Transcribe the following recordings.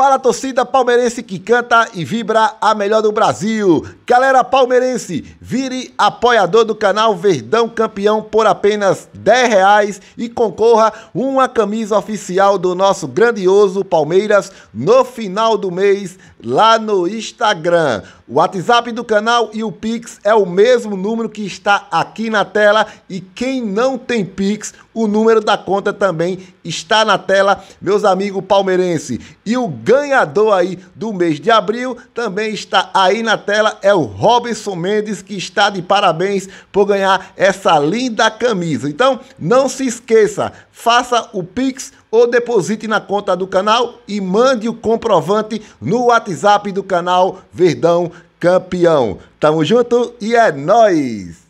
Fala torcida palmeirense que canta e vibra a melhor do Brasil. Galera palmeirense, vire apoiador do canal Verdão Campeão por apenas 10 reais e concorra uma camisa oficial do nosso grandioso Palmeiras no final do mês lá no Instagram. O WhatsApp do canal e o Pix é o mesmo número que está aqui na tela e quem não tem Pix, o número da conta também está na tela, meus amigos palmeirense. E o ganhador aí do mês de abril também está aí na tela, é o Robson Mendes, que está de parabéns por ganhar essa linda camisa. Então, não se esqueça, faça o Pix ou deposite na conta do canal e mande o comprovante no WhatsApp do canal Verdão Campeão. Tamo junto e é nós.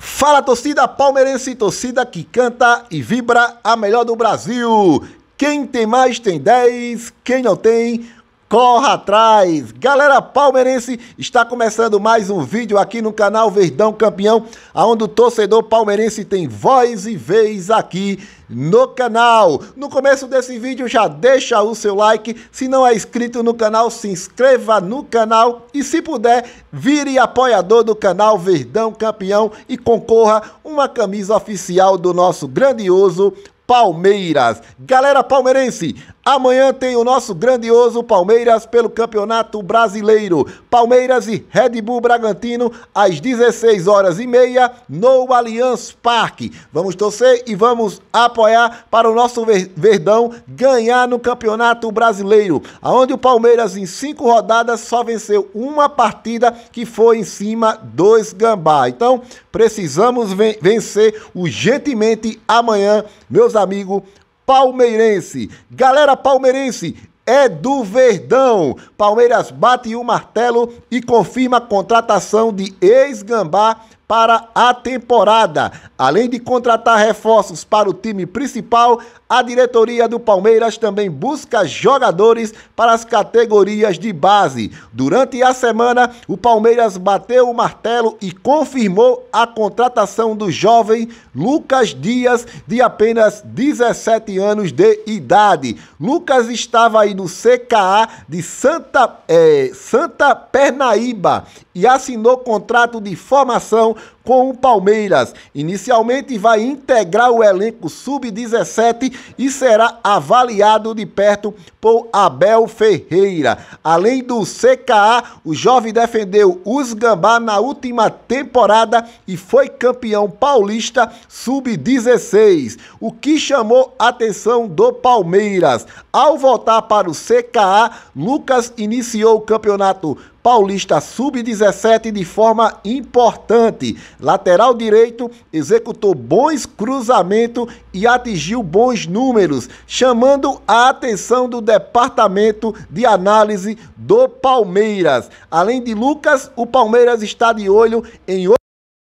Fala torcida palmeirense, torcida que canta e vibra a melhor do Brasil. Quem tem mais tem 10, quem não tem, corra atrás. Galera palmeirense, está começando mais um vídeo aqui no canal Verdão Campeão, onde o torcedor palmeirense tem voz e vez aqui no canal. No começo desse vídeo já deixa o seu like, se não é inscrito no canal, se inscreva no canal e se puder, vire apoiador do canal Verdão Campeão e concorra uma camisa oficial do nosso grandioso Palmeiras. Galera palmeirense, Amanhã tem o nosso grandioso Palmeiras pelo Campeonato Brasileiro. Palmeiras e Red Bull Bragantino às 16 horas e meia no Allianz Parque. Vamos torcer e vamos apoiar para o nosso Verdão ganhar no Campeonato Brasileiro, aonde o Palmeiras em cinco rodadas só venceu uma partida que foi em cima dos Gambá. Então, precisamos vencer urgentemente amanhã, meus amigos palmeirense. Galera palmeirense, é do Verdão. Palmeiras bate o um martelo e confirma a contratação de ex-gambá para a temporada. Além de contratar reforços para o time principal, a diretoria do Palmeiras também busca jogadores para as categorias de base. Durante a semana, o Palmeiras bateu o martelo e confirmou a contratação do jovem Lucas Dias, de apenas 17 anos de idade. Lucas estava aí no CKA de Santa, é, Santa Pernaíba e assinou contrato de formação com o Palmeiras. Inicialmente vai integrar o elenco sub-17 e será avaliado de perto por Abel Ferreira. Além do CKA, o jovem defendeu os Gambá na última temporada e foi campeão paulista sub-16. O que chamou a atenção do Palmeiras. Ao voltar para o CKA, Lucas iniciou o campeonato Paulista Sub-17 de forma importante. Lateral direito, executou bons cruzamentos e atingiu bons números, chamando a atenção do departamento de análise do Palmeiras. Além de Lucas, o Palmeiras está de olho em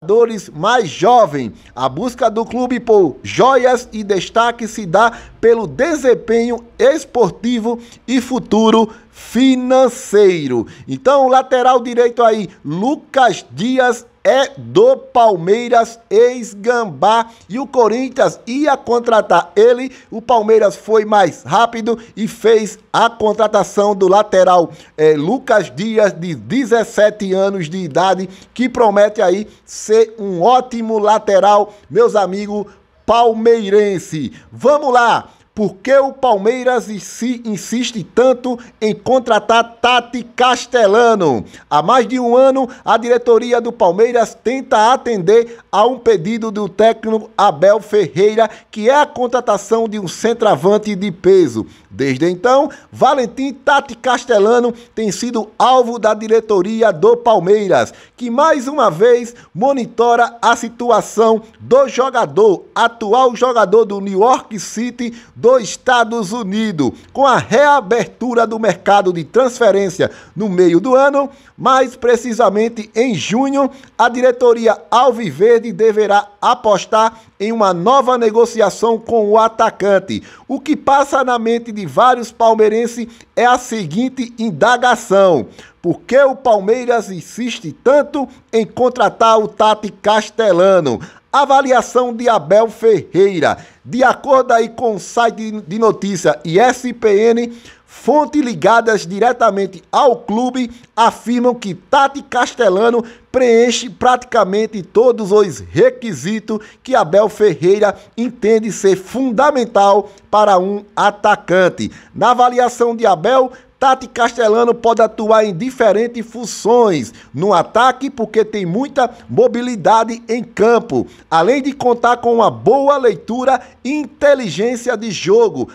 jogadores mais jovens. A busca do clube por joias e destaque se dá pelo desempenho esportivo e futuro financeiro. Então, lateral direito aí, Lucas Dias é do Palmeiras, ex-Gambá, e o Corinthians ia contratar ele. O Palmeiras foi mais rápido e fez a contratação do lateral é, Lucas Dias, de 17 anos de idade, que promete aí ser um ótimo lateral, meus amigos palmeirense. Vamos lá! Por que o Palmeiras insiste tanto em contratar Tati Castellano? Há mais de um ano, a diretoria do Palmeiras tenta atender a um pedido do técnico Abel Ferreira, que é a contratação de um centroavante de peso. Desde então, Valentim Tati Castellano tem sido alvo da diretoria do Palmeiras, que mais uma vez monitora a situação do jogador, atual jogador do New York City dos Estados Unidos. Com a reabertura do mercado de transferência no meio do ano, mais precisamente em junho, a diretoria Alviverde deverá apostar em uma nova negociação com o atacante. O que passa na mente de vários palmeirenses é a seguinte indagação: por que o Palmeiras insiste tanto em contratar o Tati Castelano? Avaliação de Abel Ferreira. De acordo aí com o site de notícia ESPN, Fontes ligadas diretamente ao clube afirmam que Tati Castellano preenche praticamente todos os requisitos que Abel Ferreira entende ser fundamental para um atacante. Na avaliação de Abel, Tati Castelano pode atuar em diferentes funções no ataque, porque tem muita mobilidade em campo, além de contar com uma boa leitura e inteligência de jogo,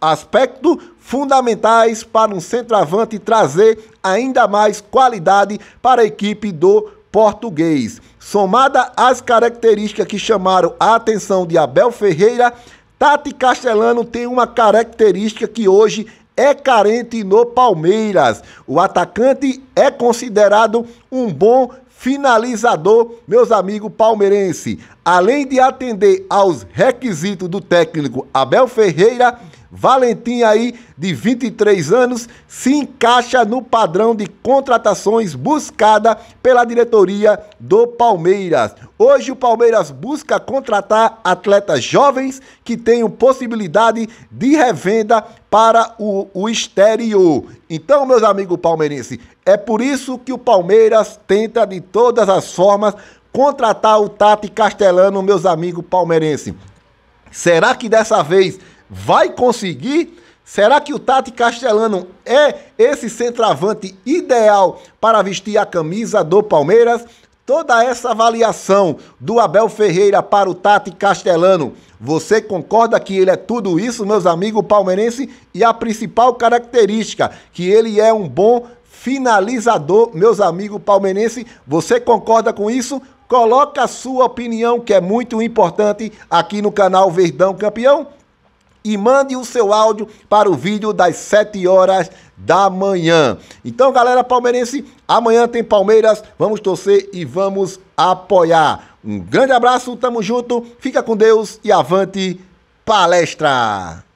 aspecto fundamentais para um centroavante trazer ainda mais qualidade para a equipe do português. Somada às características que chamaram a atenção de Abel Ferreira, Tati Castelano tem uma característica que hoje é carente no Palmeiras. O atacante é considerado um bom finalizador, meus amigos palmeirense. Além de atender aos requisitos do técnico Abel Ferreira, Valentim aí, de 23 anos, se encaixa no padrão de contratações buscada pela diretoria do Palmeiras. Hoje o Palmeiras busca contratar atletas jovens que tenham possibilidade de revenda para o, o exterior. Então, meus amigos palmeirenses, é por isso que o Palmeiras tenta de todas as formas contratar o Tati Castellano meus amigos palmeirenses. Será que dessa vez Vai conseguir? Será que o Tati Castellano é esse centroavante ideal para vestir a camisa do Palmeiras? Toda essa avaliação do Abel Ferreira para o Tati Castellano. você concorda que ele é tudo isso, meus amigos palmeirenses? E a principal característica, que ele é um bom finalizador, meus amigos palmeirenses. Você concorda com isso? Coloca a sua opinião, que é muito importante aqui no canal Verdão Campeão e mande o seu áudio para o vídeo das 7 horas da manhã. Então, galera palmeirense, amanhã tem Palmeiras, vamos torcer e vamos apoiar. Um grande abraço, tamo junto, fica com Deus e avante palestra!